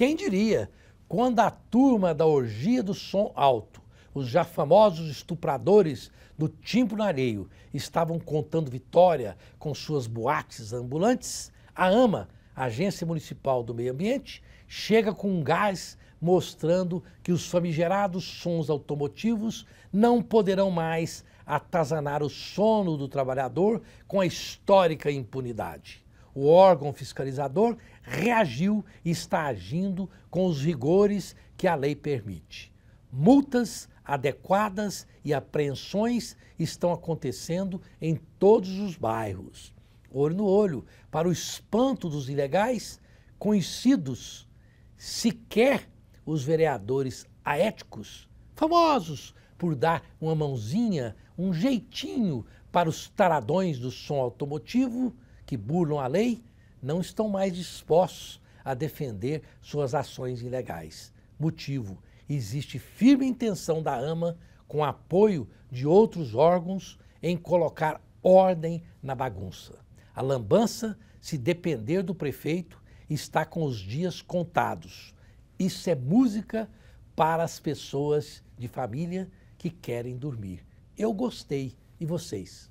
Quem diria? Quando a turma da orgia do som alto, os já famosos estupradores do no areio, estavam contando vitória com suas boates ambulantes, a AMA, Agência Municipal do Meio Ambiente, chega com um gás mostrando que os famigerados sons automotivos não poderão mais atazanar o sono do trabalhador com a histórica impunidade o órgão fiscalizador reagiu e está agindo com os rigores que a lei permite. Multas adequadas e apreensões estão acontecendo em todos os bairros. Olho no olho, para o espanto dos ilegais, conhecidos, sequer os vereadores aéticos, famosos por dar uma mãozinha, um jeitinho para os taradões do som automotivo, que burlam a lei não estão mais dispostos a defender suas ações ilegais. Motivo: existe firme intenção da AMA, com apoio de outros órgãos, em colocar ordem na bagunça. A lambança, se depender do prefeito, está com os dias contados. Isso é música para as pessoas de família que querem dormir. Eu gostei. E vocês?